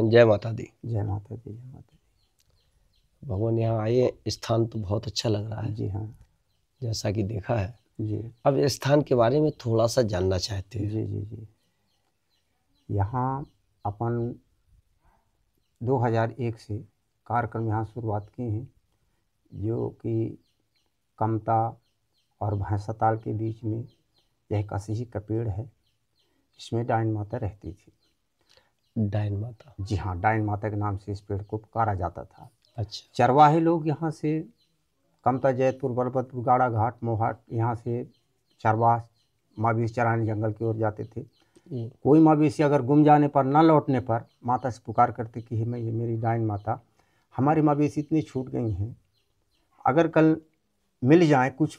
भगवान जय माता दी जय माता दी जय माता दी भगवान यहाँ आए स्थान तो बहुत अच्छा लग रहा है जी हाँ जैसा कि देखा है जी अब स्थान के बारे में थोड़ा सा जानना चाहते हैं जी जी जी यहाँ अपन 2001 से कार्यक्रम यहाँ शुरुआत किए हैं जो कि कमता और भैंसाताल के बीच में यह कसी का पेड़ है इसमें डाइन माता रहती थी डायन माता जी हाँ डायन माता के नाम से इस पेड़ को पुकारा जाता था अच्छा चरवाहे लोग यहाँ से कमता जैतपुर बलपतपुर गाड़ा घाट मोहाट यहाँ से चरवाह मवेशी चराने जंगल की ओर जाते थे कोई मवेशी अगर गुम जाने पर न लौटने पर माता से पुकार करते कि मैं ये मेरी डायन माता हमारे मवेशी इतनी छूट गई हैं अगर कल मिल जाए कुछ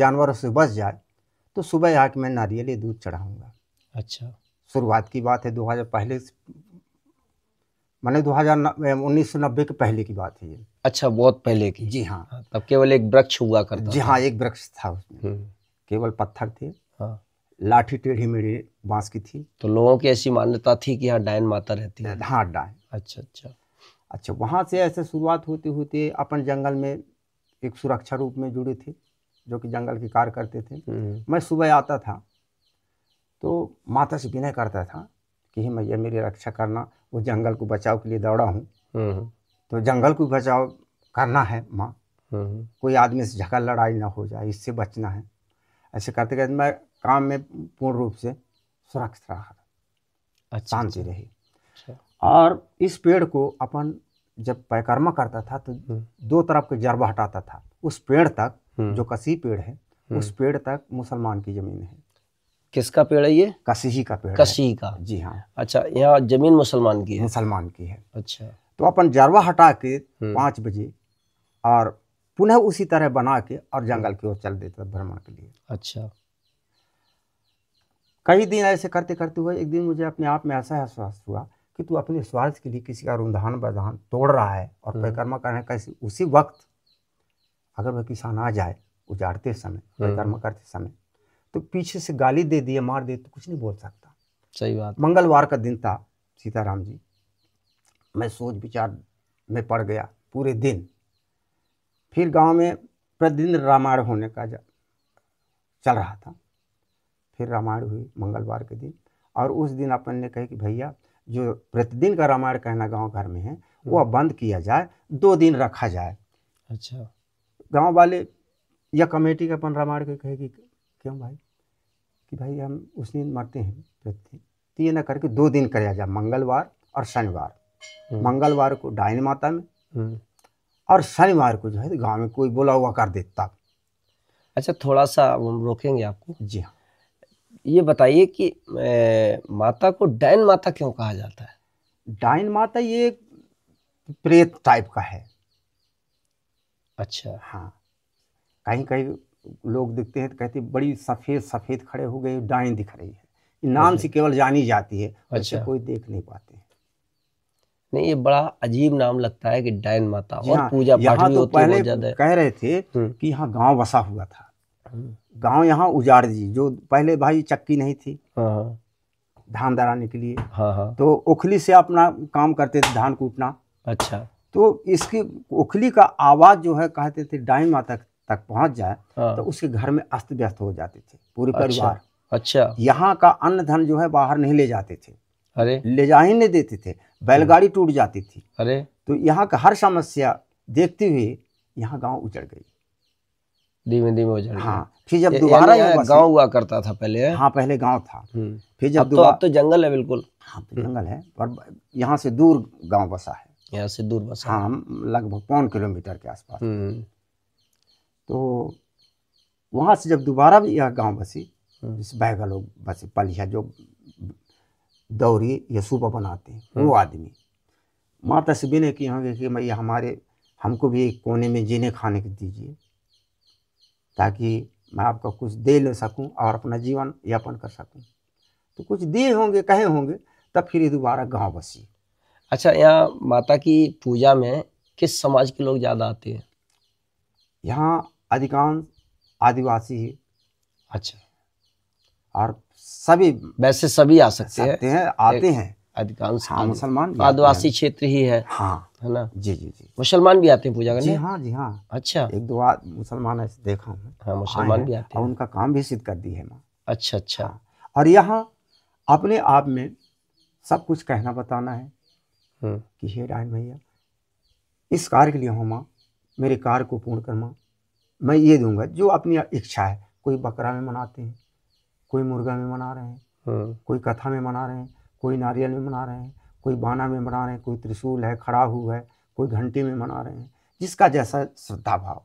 जानवरों से बच जाए तो सुबह आके मैं नारियल दूध चढ़ाऊँगा अच्छा शुरुआत की बात है दो हज़ार पहले मैंने दो हज़ार उन्नीस सौ नब्बे के पहले की बात है ये अच्छा बहुत पहले की जी हाँ, हाँ तब केवल एक वृक्ष हुआ करता जी हाँ एक वृक्ष था उसमें हम्म। केवल पत्थर थे हाँ। लाठी टेढ़ी मेरे बांस की थी तो लोगों की ऐसी मान्यता थी कि यहाँ डायन माता रहती है हाँ डायन अच्छा अच्छा अच्छा वहाँ से ऐसे शुरुआत होते होते अपन जंगल में एक सुरक्षा रूप में जुड़े थे जो कि जंगल के कार्य करते थे हम्म। मैं सुबह आता था तो माता से विनय करता था कि हे मैया मेरी रक्षा करना वो जंगल को बचाव के लिए दौड़ा हूँ हम्म। तो जंगल को बचाव करना है माँ हम्म। कोई आदमी से झगड़ा लड़ाई ना हो जाए इससे बचना है ऐसे करते करते मैं काम में पूर्ण रूप से सुरक्षित रहा अच्छा, शांति रही अच्छा। और इस पेड़ को अपन जब पैकर्मा करता था तो हम्म। दो तरफ के जरबा हटाता था उस पेड़ तक जो कसी पेड़ है उस पेड़ तक मुसलमान की ज़मीन है किसका पेड़ है ये कसी का पेड़ कसी का जी हाँ अच्छा यहाँ जमीन मुसलमान की है मुसलमान की है अच्छा तो अपन जरवा हटा के हम्म। पाँच बजे और पुनः उसी तरह बना के और जंगल की ओर चल देते भ्रमण के लिए अच्छा कई दिन ऐसे करते करते हुए एक दिन मुझे अपने आप में ऐसा एहसास हुआ कि तू अपने स्वार्थ के लिए किसी का रुंधान बधान तोड़ रहा है और हम्म। परिक्रमा करने का उसी वक्त अगर वह किसान आ जाए उजाड़ते समय हम्म। परिक्रमा करते समय तो पीछे से गाली दे दिए मार दे तो कुछ नहीं बोल सकता सही बात मंगलवार का दिन था सीताराम जी मैं सोच विचार में पड़ गया पूरे दिन फिर गांव में प्रतिदिन रामायण होने का चल रहा था फिर रामायण हुई मंगलवार के दिन और उस दिन अपन ने कहे कि भैया जो प्रतिदिन का रामायण कहना गांव घर में है हम्म। वह बंद किया जाए दो दिन रखा जाए अच्छा गांव वाले या कमेटी का अपन रामायण के कहे कि क्यों भाई कि भाई हम उस दिन मरते हैं तो ये ना करके दो दिन कराया जाए मंगलवार और शनिवार हम्म। मंगलवार को डायन माता में हम्म। और शनिवार को जो है तो गांव में कोई बोला हुआ कर देता अच्छा थोड़ा सा हम रोकेंगे आपको जी हाँ ये बताइए कि ए, माता को डायन माता क्यों कहा जाता है डायन माता ये प्रेत टाइप का है अच्छा हाँ कहीं कहीं लोग दिखते हैं तो कहते हैं बड़ी सफ़ेद सफ़ेद खड़े हो गए डाएँ दिख रही है नाम अच्छा। से केवल जानी जाती है अच्छा कोई देख नहीं पाते नहीं ये बड़ा अजीब नाम लगता है कि डायन माता और पूजा पाठ भी तो पहले ज्यादा कह रहे थे हम्म। कि यहाँ गांव बसा हुआ था हम्म। गांव यहाँ उजाड़ जी जो पहले भाई चक्की नहीं थी हाँ, हाँ। धान दराने के लिए हाँ, तो उखली से अपना काम करते थे धान कूटना अच्छा तो इसकी उखली का आवाज जो है कहते थे डाइन माता तक पहुंच जाए हाँ। तो उसके घर में अस्त व्यस्त हो जाते थे पूरे अच्छा, परिवार अच्छा, यहाँ का अन्न धन जो है बाहर नहीं ले जाते थे अरे ले जा ही नहीं देते थे बैलगाड़ी टूट जाती थी अरे तो यहाँ का हर समस्या देखते हुए यहाँ गांव उजड़ गई धीमे धीमे हो हाँ फिर जब दोबारा गांव हुआ करता था पहले हाँ पहले गांव था हम्म। फिर जब तो, अब तो, जंगल है बिल्कुल हाँ तो जंगल है और यहाँ से दूर गांव बसा है यहाँ से दूर बसा हाँ लगभग पौन किलोमीटर के आसपास हम्म। तो वहाँ से जब दोबारा भी यह गांव बसी हाँ। जिस बैगा लोग बसे पलिया जो दौरी या सुबह बनाते हैं वो हाँ। आदमी माता से ने की होंगे कि भाई हमारे हमको भी एक कोने में जीने खाने के दीजिए ताकि मैं आपका कुछ दे ले सकूं और अपना जीवन यापन कर सकूं तो कुछ दिए होंगे कहे होंगे तब फिर दोबारा गांव बसी अच्छा यहाँ माता की पूजा में किस समाज के लोग ज़्यादा आते हैं यहाँ अधिकांश आदिवासी ही अच्छा और सभी वैसे सभी आ सकते, सकते हैं आते हैं अधिकांश हाँ, मुसलमान आदिवासी क्षेत्र ही है हाँ है ना जी जी जी मुसलमान भी आते हैं पूजा करने जी हाँ जी हाँ अच्छा एक दो मुसलमान ऐसे देखा हूँ हाँ, मुसलमान भी आते हैं उनका काम भी सिद्ध कर दी है माँ अच्छा अच्छा हाँ। और यहाँ अपने आप में सब कुछ कहना बताना है हम्म। कि हे राय भैया इस कार्य के लिए हो माँ मेरे कार्य को पूर्ण कर माँ मैं ये दूंगा जो अपनी इच्छा है कोई बकरा में मनाते हैं कोई मुर्गा में मना रहे हैं हाँ। कोई कथा में मना रहे हैं कोई नारियल में मना रहे हैं कोई बाना में मना रहे हैं कोई त्रिशूल है खड़ा हुआ है कोई घंटी में मना रहे हैं जिसका जैसा श्रद्धा भाव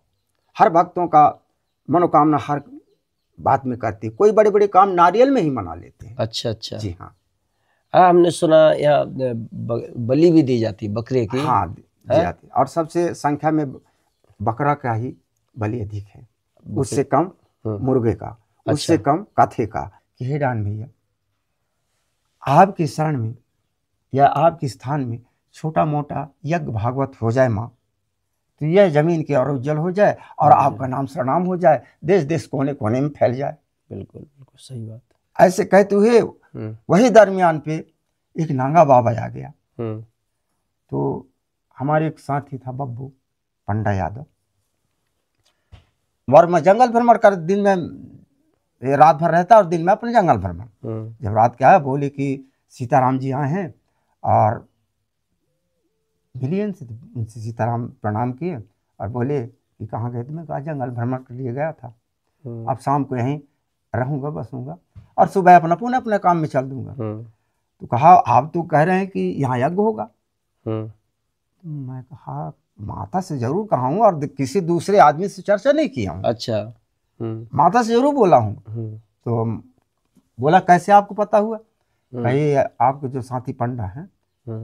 हर भक्तों का मनोकामना हर बात में करती है कोई बड़े बड़े काम नारियल में ही मना लेते हैं अच्छा अच्छा जी हाँ हाँ हमने सुना यहाँ बलि भी दी जाती है बकरे की हाँ दी हाँ। जाती और सबसे संख्या में बकरा का ही बलि अधिक है उससे कम हाँ। मुर्गे का अच्छा। उससे कम काथे का कि हे डान भैया आपके शरण में या आपके स्थान में छोटा मोटा यज्ञ भागवत हो जाए माँ तो यह जमीन के और उज्जवल हो जाए और हाँ। आपका नाम सरनाम हो जाए देश देश कोने कोने में फैल जाए बिल्कुल बिल्कुल सही बात ऐसे कहते हुए हाँ। वही दरमियान पे एक नांगा बाबा आ गया तो हमारे एक साथी था बब्बू पंडा यादव और मैं जंगल भ्रमण कर दिन में रात भर रहता और दिन में अपने जंगल भ्रमण हम्म। जब रात क्या है बोले कि सीताराम जी आए हैं और मिलियन से उनसे सीताराम प्रणाम किए और बोले कि कहाँ गए तुम्हें तो कहा जंगल भ्रमण के लिए गया था हम्म। अब शाम को यहीं रहूँगा बसूँगा और सुबह अपना पुनः अपने काम में चल दूंगा हम्म। तो कहा आप तो कह रहे हैं कि यहाँ यज्ञ होगा तो मैं कहा माता से जरूर कहा हूँ और किसी दूसरे आदमी से चर्चा नहीं किया हूँ अच्छा हम्म। माता से जरूर बोला हूँ हम्म। तो बोला कैसे आपको पता हुआ भाई हम्म। आपके जो साथी पंडा हैं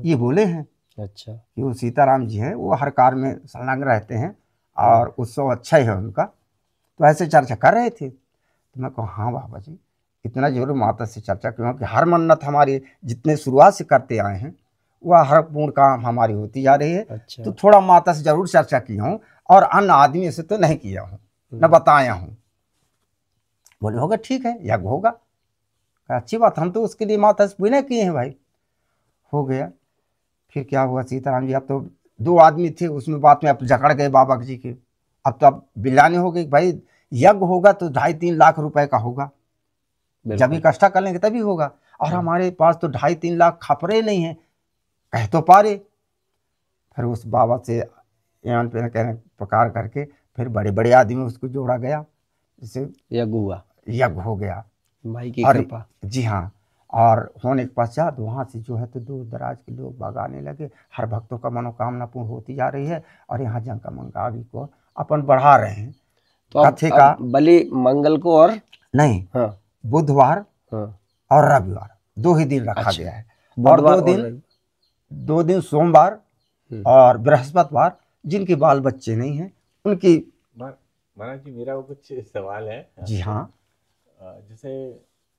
ये बोले हैं अच्छा कि वो सीताराम जी हैं वो हर कार में संलग्न रहते हैं और उत्सव अच्छा ही है उनका तो ऐसे चर्चा कर रहे थे तो मैं कहूँ हाँ बाबा जी इतना जरूर माता से चर्चा क्योंकि हर मन्नत हमारी जितने शुरुआत से करते आए हैं वह हर पूर्ण काम हमारी होती जा रही है अच्छा। तो थोड़ा माता से जरूर चर्चा की हूँ और अन्य आदमी से तो नहीं किया हूँ न हम्म। बताया हूँ बोले होगा ठीक है यज्ञ होगा अच्छी बात हम तो उसके लिए माता से पूरे किए हैं भाई हो गया फिर क्या हुआ सीताराम जी अब तो दो आदमी थे उसमें बात में अब जकड़ गए बाबा जी के अब तो अब बिलाने हो गई भाई यज्ञ होगा तो ढाई तीन लाख रुपए का होगा जब इकट्ठा कर लेंगे तभी होगा और हाँ। हमारे पास तो ढाई तीन लाख खपरे नहीं है कह तो पा रहे फिर उस बाबा से एन पे कहने पकार करके फिर बड़े बड़े आदमी उसको जोड़ा गया जिससे यज्ञ हुआ यज्ञ हो गया भाई की कृपा जी हाँ और होने के पश्चात वहाँ से जो है तो दूर दराज के लोग भगाने लगे हर भक्तों का मनोकामना पूर्ण होती जा रही है और यहाँ जंका मंगावी को अपन बढ़ा रहे हैं तो कथे का बलि मंगल को और नहीं हाँ। बुधवार हाँ। और रविवार दो ही दिन रखा अच्छा। गया है और दो दिन दो दिन सोमवार हम्म। और बृहस्पतिवार जिनके बाल बच्चे नहीं हैं उनकी महाराज जी मेरा वो कुछ सवाल है जी हाँ जैसे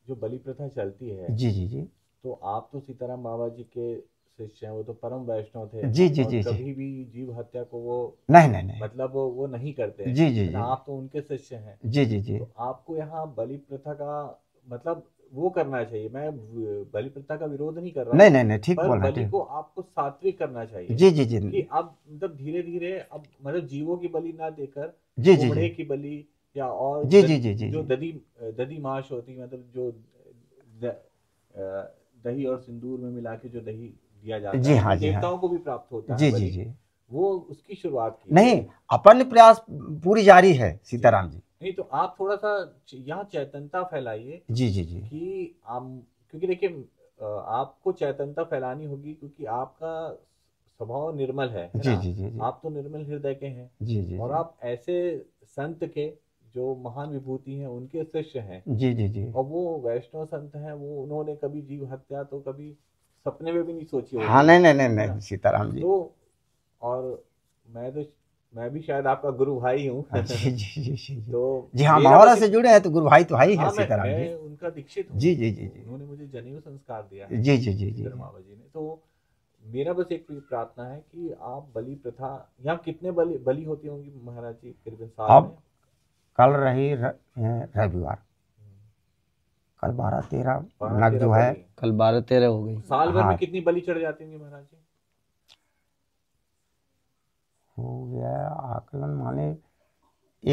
जो बलि प्रथा चलती है जी जी जी तो आप तो सीताराम बाबा जी के शिष्य हैं वो तो परम वैष्णव थे जी जी जी कभी जी। भी जीव हत्या को वो नहीं नहीं नहीं मतलब वो, वो नहीं करते जी जी जी आप तो उनके शिष्य हैं जी जी जी तो आपको यहाँ बलि प्रथा का मतलब वो करना चाहिए मैं बलि प्रथा का विरोध नहीं कर रहा नहीं नहीं नहीं ठीक बोला बलि को आपको सात्विक करना चाहिए जी जी जी कि अब मतलब धीरे धीरे अब मतलब जीवों की बलि ना देकर जी जी, जी की बलि या और जी जी जी जी जो ददी ददी माश होती मतलब जो दही और सिंदूर में मिला के जो दही दिया जाता है हाँ, हाँ। देवताओं को भी प्राप्त होता है जी जी जी वो उसकी शुरुआत की नहीं अपन प्रयास पूरी जारी है सीताराम जी नहीं तो आप थोड़ा सा यहाँ चैतनता फैलाइए जी जी जी कि आप क्योंकि देखिए आपको चैतनता फैलानी होगी क्योंकि आपका स्वभाव निर्मल है, है जी, जी, जी, जी आप तो निर्मल हृदय के हैं जी जी और आप ऐसे संत के जो महान विभूति हैं उनके शिष्य हैं जी जी जी और वो वैष्णव संत हैं वो उन्होंने कभी जीव हत्या तो कभी सपने में भी नहीं सोची हाँ नहीं नहीं नहीं सीताराम जी तो और मैं तो मैं भी शायद आपका गुरु भाई हूँ हाँ, जी तो जी हाँ माहौरा से जुड़े हैं तो गुरु भाई तो भाई हाँ, है इसी तरह मैं उनका दीक्षित हूँ जी जी जी जी उन्होंने मुझे जनेऊ संस्कार दिया जी जी जी जी बाबा जी ने तो मेरा बस एक प्रार्थना है कि आप बलि प्रथा यहाँ कितने बलि बलि होती होंगी महाराज जी करीबन साल अब कल रही रविवार कल बारह तेरह जो है कल बारह तेरह हो गई साल भर में हाँ। कितनी बलि चढ़ जाती होंगी महाराज जी हो गया आकलन माने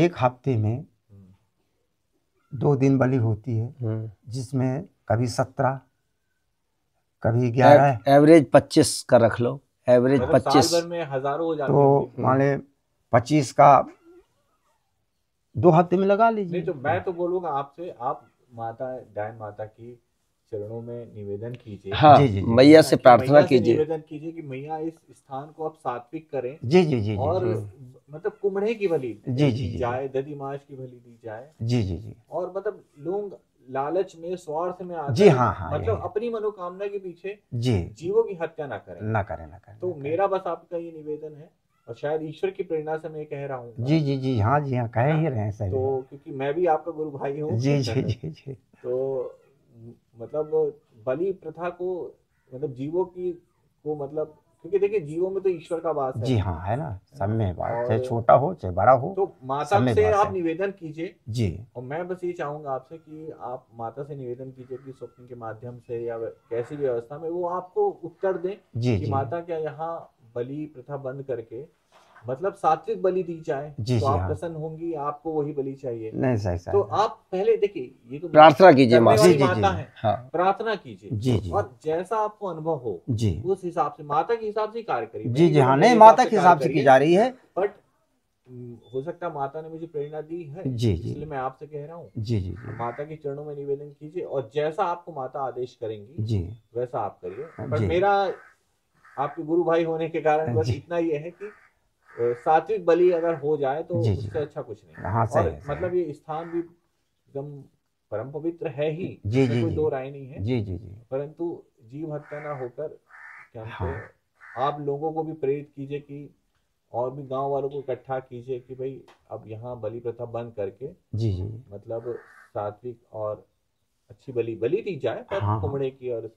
एक हफ्ते में हम्म। दो दिन बलि होती है हम्म। जिसमें कभी सत्रह कभी ग्यारह एवरेज पच्चीस का रख लो एवरेज मतलब पच्चीस में हजारों तो हम्म। माने पच्चीस का दो हफ्ते में लगा लीजिए नहीं तो मैं तो बोलूंगा आपसे आप माता जैन माता की चरणों में निवेदन कीजिए हाँ जी जी मैया से प्रार्थना कीजिए निवेदन कीजिए कि मैया इस स्थान को आप सात्विक करें जी जी जी और मतलब कुमड़े की बलि जी जी जाए दधी माश की बलि दी जाए जी जी जी और मतलब लोग लालच में स्वार्थ में आकर जी हाँ हाँ मतलब अपनी मनोकामना के पीछे जी जीवों की हत्या ना करें ना करें ना करें तो मेरा बस आपका ये निवेदन है और शायद ईश्वर की प्रेरणा से मैं कह रहा हूँ जी जी जी हाँ जी हाँ कह ही रहे हैं सही तो क्योंकि मैं भी आपका गुरु भाई हूँ जी जी जी जी तो मतलब बलि प्रथा को मतलब जीवों की को मतलब क्योंकि देखिए जीवों में तो ईश्वर का वास है जी हाँ है ना सब में चाहे छोटा हो चाहे बड़ा हो तो माता से आप निवेदन कीजिए जी और मैं बस ये चाहूंगा आपसे कि आप माता से निवेदन कीजिए कि स्वप्न के माध्यम से या कैसी व्यवस्था में वो आपको उत्तर दें कि माता क्या यहाँ बलि प्रथा बंद करके मतलब सात्विक बलि दी जाए जी तो आप हाँ। प्रसन्न होंगी आपको वही बलि चाहिए नहीं सही सही तो आप पहले देखिए ये तो प्रार्थना कीजिए माता जी, माता है हाँ। प्रार्थना कीजिए जी जी और जैसा आपको अनुभव हो जी उस हिसाब से माता के हिसाब से कार्य करिए जी जी हाँ नहीं माता के हिसाब से की जा रही है बट हम्म, हो सकता माता ने मुझे प्रेरणा दी है जी जी इसलिए मैं आपसे कह रहा हूँ जी जी माता के चरणों में निवेदन कीजिए और जैसा आपको माता आदेश करेंगी जी वैसा आप करिए हाँ, पर मेरा आपके गुरु भाई होने के कारण हाँ, बस इतना ये है कि सात्विक बलि अगर हो जाए तो जी, उससे अच्छा कुछ नहीं हाँ, सही, और सही, मतलब ये स्थान भी एकदम परम पवित्र है ही जी जी कोई दो राय नहीं है जी जी जी परंतु जीव हत्या ना होकर क्या हाँ। आप लोगों को भी प्रेरित कीजिए कि और भी गांव वालों को इकट्ठा कीजिए कि भाई अब यहाँ बलि प्रथा बंद करके जी जी मतलब सात्विक और अच्छी बलि बलि दी जाए पर हाँ, हाँ। कुमड़े की और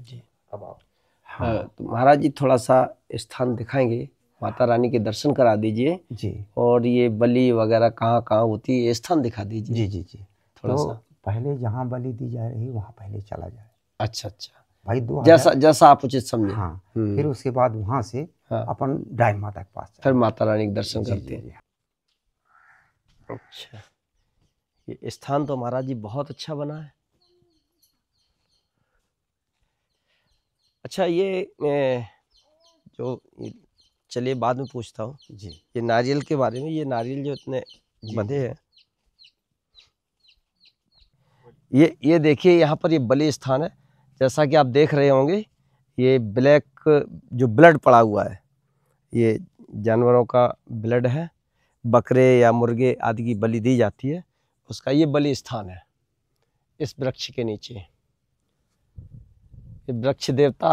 जी अब आप हाँ, तो महाराज जी थोड़ा सा स्थान दिखाएंगे माता रानी के दर्शन करा दीजिए जी और ये बलि वगैरह कहाँ कहाँ होती है स्थान दिखा दीजिए जी जी जी थोड़ा तो सा पहले जहाँ बलि दी जा रही वहाँ पहले चला जाए अच्छा अच्छा भाई दो जैसा जैसा आप उचित समझे हाँ हम्म। फिर उसके बाद वहाँ से हाँ। अपन डाय माता के पास फिर माता रानी के दर्शन करते हैं अच्छा ये स्थान तो महाराज जी बहुत अच्छा बना है अच्छा ये जो चलिए बाद में पूछता हूँ जी ये नारियल के बारे में ये नारियल जो इतने बंधे हैं ये ये देखिए यहाँ पर ये बलि स्थान है जैसा कि आप देख रहे होंगे ये ब्लैक जो ब्लड पड़ा हुआ है ये जानवरों का ब्लड है बकरे या मुर्गे आदि की बलि दी जाती है उसका ये बलि स्थान है इस वृक्ष के नीचे ये वृक्ष देवता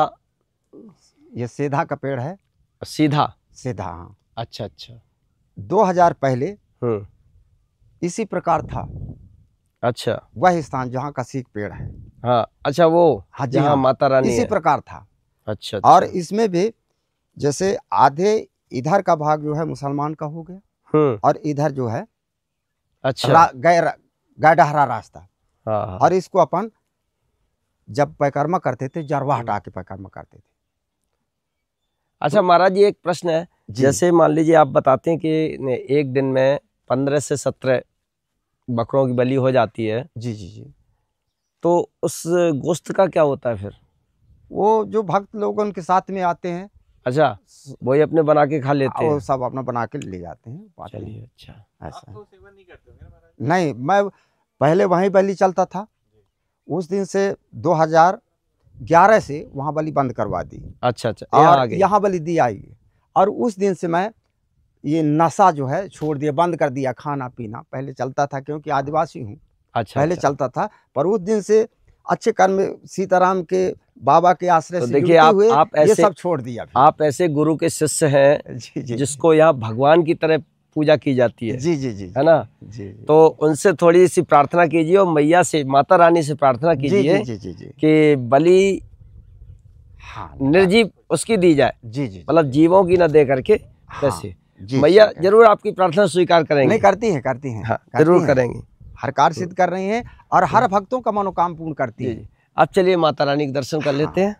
ये सीधा का पेड़ है सीधा सीधा हाँ अच्छा अच्छा दो हजार पहले हाँ। इसी प्रकार था अच्छा वह स्थान जहाँ का सीख पेड़ है हाँ अच्छा वो हाँ जी हाँ माता रानी इसी प्रकार था अच्छा, अच्छा और इसमें भी जैसे आधे इधर का भाग जो है मुसलमान का हो गया हाँ। और इधर जो है अच्छा गैर गैडहरा रास्ता हाँ, हाँ। और इसको अपन जब पैकर्मा करते थे जरवा हटा के पैकर्मा करते थे अच्छा महाराज जी एक प्रश्न है जैसे मान लीजिए आप बताते हैं कि एक दिन में पंद्रह से सत्रह बकरों की बलि हो जाती है जी जी जी तो उस गोश्त का क्या होता है फिर वो जो भक्त लोग उनके साथ में आते हैं अच्छा वही अपने बना के खा लेते हाँ, हैं सब अपना बना के ले जाते हैं चलिए अच्छा ऐसा तो नहीं, नहीं मैं पहले वहीं बलि चलता था उस दिन से हज़ार ग्यारह से वहाँ बलि बंद करवा दी अच्छा अच्छा और यहाँ बलि दी आएगी और उस दिन से मैं ये नशा जो है छोड़ दिया बंद कर दिया खाना पीना पहले चलता था क्योंकि आदिवासी हूँ अच्छा पहले अच्छा। चलता था पर उस दिन से अच्छे कर्म सीताराम के बाबा के आश्रय तो देखिए आप आप ऐसे सब छोड़ दिया आप ऐसे गुरु के शिष्य हैं जिसको यहाँ भगवान की तरह पूजा की जाती है जी जी जी है ना जी तो उनसे थोड़ी सी प्रार्थना कीजिए और मैया से माता रानी से प्रार्थना कीजिए जी, जी, जी, जी, कि बलि हाँ, निर्जीव उसकी दी जाए जी जी मतलब जीवों की ना दे करके कैसे हाँ। मैया जरूर आपकी प्रार्थना स्वीकार करेंगे नहीं करती है करती है हाँ, जरूर करेंगे हर कार्य सिद्ध कर रही हैं और हर हाँ। भक्तों का मनोकाम पूर्ण करती है अब चलिए माता रानी के दर्शन कर लेते हैं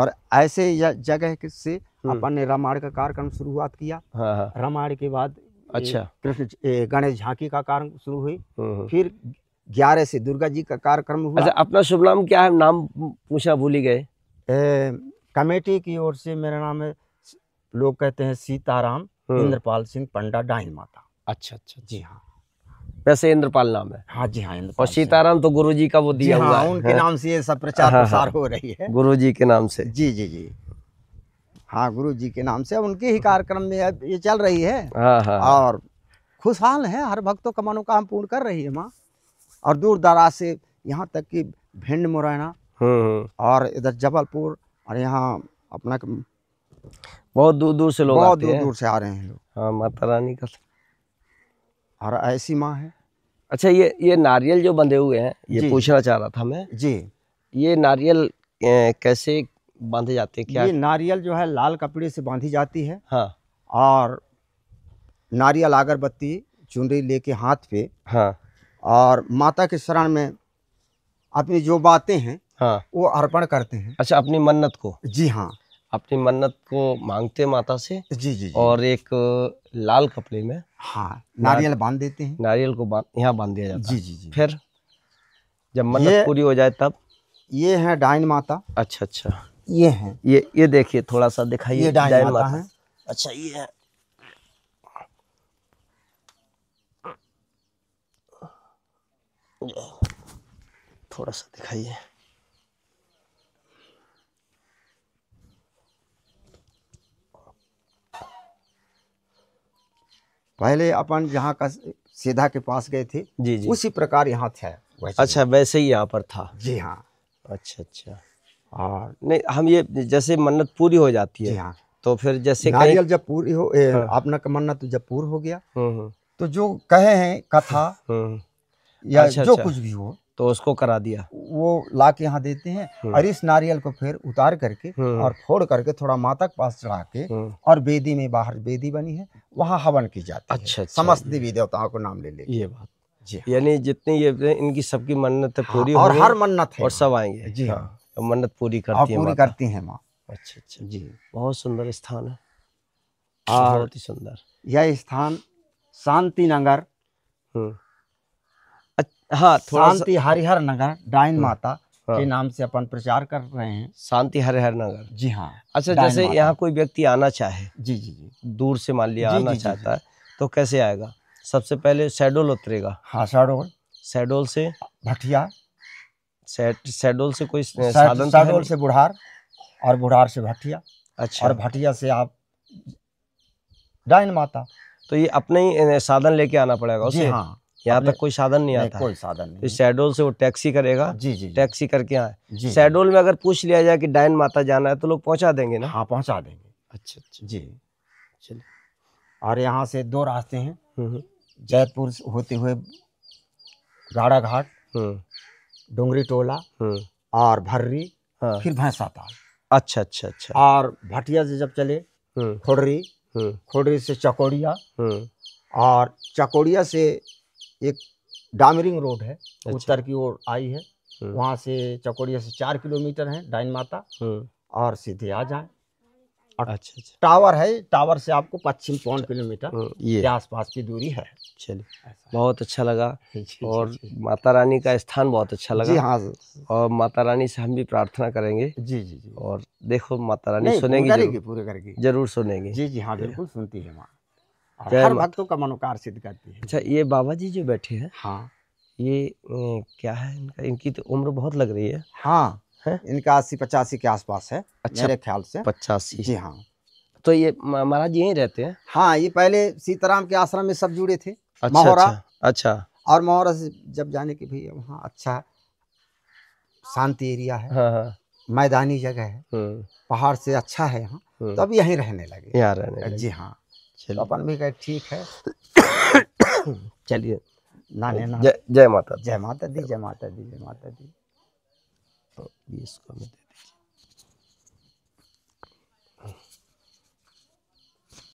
और ऐसे जगह से हम्म। अपन ने रामायण का कार्यक्रम शुरुआत किया हाँ, हाँ। रामायण के बाद अच्छा कृष्ण गणेश झांकी का कार्यक्रम शुरू हुई हम्म, हम्म। फिर ग्यारह से दुर्गा जी का कार्यक्रम हुआ अच्छा अपना शुभ नाम क्या है नाम पूछा भूली गए कमेटी की ओर से मेरा नाम है लोग कहते हैं सीताराम इंद्रपाल सिंह पंडा डाइन माता अच्छा, अच्छा अच्छा जी हाँ वैसे इंद्रपाल नाम है हाँ जी हाँ इंद्रपाल और सीताराम तो गुरु जी का वो दिया हाँ, हुआ हाँ, उनके नाम से ये सब प्रचार प्रसार हो रही है गुरु जी के नाम से जी जी जी हाँ गुरु जी के नाम से उनके ही कार्यक्रम में ये चल रही है हाँ, हाँ, हाँ। और खुशहाल है हर भक्तों का मनोकाम पूर्ण कर रही है माँ और दूर दराज से यहाँ तक कि भिंड मुरैना हम्म, हम्म। और इधर जबलपुर और यहाँ अपना बहुत दूर दूर से लोग बहुत दूर दूर से आ रहे हैं लोग हाँ माता रानी का और ऐसी माँ है अच्छा ये ये नारियल जो बंधे हुए हैं ये पूछना चाह रहा था मैं जी ये नारियल कैसे बांधे जाते हैं क्या ये नारियल जो है लाल कपड़े से बांधी जाती है हाँ और नारियल अगरबत्ती चुनरी लेके हाथ पे हाँ और माता के शरण में अपनी जो बातें हैं हाँ वो अर्पण करते हैं अच्छा अपनी मन्नत को जी हाँ अपनी मन्नत को मांगते माता से जी जी, जी। और एक लाल कपड़े में हाँ नारियल बांध देते हैं नारियल को यहाँ बांध दिया जाता जी जी जी फिर जब मन्नत पूरी हो जाए तब ये है डाइन माता अच्छा अच्छा ये हैं ये ये देखिए थोड़ा सा दिखाइए माता, है अच्छा ये है थोड़ा सा दिखाइए पहले अपन जहाँ का सीधा के पास गए थे जी जी उसी प्रकार यहाँ था अच्छा वैसे ही यहाँ पर था जी हाँ अच्छा अच्छा हाँ नहीं हम ये जैसे मन्नत पूरी हो जाती है हाँ। तो फिर जैसे नारियल जब पूरी हो ए, हाँ। का मन्नत जब पूर हो गया हम्म, हम्म। तो जो कहे हैं कथा हम्म, या अच्छा, जो अच्छा। कुछ भी हो तो उसको करा दिया वो ला के यहाँ देते हैं और इस नारियल को फिर उतार करके और फोड़ करके थोड़ा माता के पास चढ़ा के और बेदी में बाहर बेदी बनी है वहाँ हवन की जाती अच्छा, है अच्छा, समस्त देवी देवताओं को नाम ले ले ये बात जी यानी जितनी ये इनकी सबकी मन्नत हाँ, पूरी और हर मन्नत है और सब आएंगे जी हाँ, हाँ। तो मन्नत पूरी हाँ, करती हैं पूरी करती हैं माँ अच्छा अच्छा जी बहुत सुंदर स्थान है हाँ। बहुत ही सुंदर यह स्थान शांति नगर हम्म। हाँ शांति हरिहर नगर डाइन हम्म। माता के हाँ। नाम से अपन प्रचार कर रहे हैं शांति हरिहर नगर जी हाँ अच्छा जैसे यहाँ कोई व्यक्ति आना चाहे जी जी जी दूर से मान लिया आना चाहता है तो कैसे आएगा सबसे पहले शेडोल उतरेगा हाँ शेडोल शेडोल से भटिया सैडोल से कोई तो सैडोल से बुढ़ार और बुढ़ार से भटिया अच्छा और भटिया से आप डायन माता तो ये अपने ही साधन लेके आना पड़ेगा उसे हाँ यहाँ तक कोई साधन नहीं आता कोई साधन तो नहीं तो सैडोल से वो टैक्सी करेगा जी जी, टैक्सी करके आए सैडोल में अगर पूछ लिया जाए कि डायन माता जाना है तो लोग पहुँचा देंगे ना हाँ पहुँचा देंगे अच्छा अच्छा जी चलिए और यहाँ से दो रास्ते हैं हम्म, हम्म। जयपुर होते हुए राड़ा घाट हम्म। डोंगरी टोला और हाँ। भर्री हाँ। फिर भैंसाताल अच्छा अच्छा अच्छा और भटिया से जब चले खोडरी हाँ। खोडरी से चकोड़िया और चकोड़िया से एक डामरिंग रोड है अच्छा। उत्तर की ओर आई है वहाँ से चकोड़िया से चार किलोमीटर है डाइन माता और सीधे आ जाए अच्छा, अच्छा टावर है टावर से आपको पश्चिम अच्छा, पौन अच्छा। किलोमीटर हाँ, ये आसपास की दूरी है चलिए बहुत अच्छा लगा और माता रानी का स्थान बहुत अच्छा लगा जी हाँ और माता रानी से हम भी प्रार्थना करेंगे जी जी जी और देखो माता रानी सुनेंगे पूरे करके जरूर सुनेंगे जी जी हाँ बिल्कुल सुनती है माँ हर भक्तों का मनोकार सिद्ध करती है अच्छा ये बाबा जी जो बैठे हैं हाँ ये क्या है इनका इनकी तो उम्र बहुत लग रही है हाँ है इनका अस्सी पचासी के आसपास है अच्छा, मेरे ख्याल से पचासी जी हाँ तो ये महाराज यही रहते हैं हाँ ये पहले सीताराम के आश्रम में सब जुड़े थे अच्छा, महोरा अच्छा, अच्छा, और महोरा से जब जाने के भैया वहाँ अच्छा शांति एरिया है हाँ, हाँ। मैदानी जगह है हम्म। पहाड़ से अच्छा है यहाँ हम्म। तो अब यहीं रहने लगे यहाँ रहने लगे। जी हाँ चलो तो अपन भी कहे ठीक है चलिए ना जय माता जय माता दी जय माता दी जय माता दी Isso, comentei.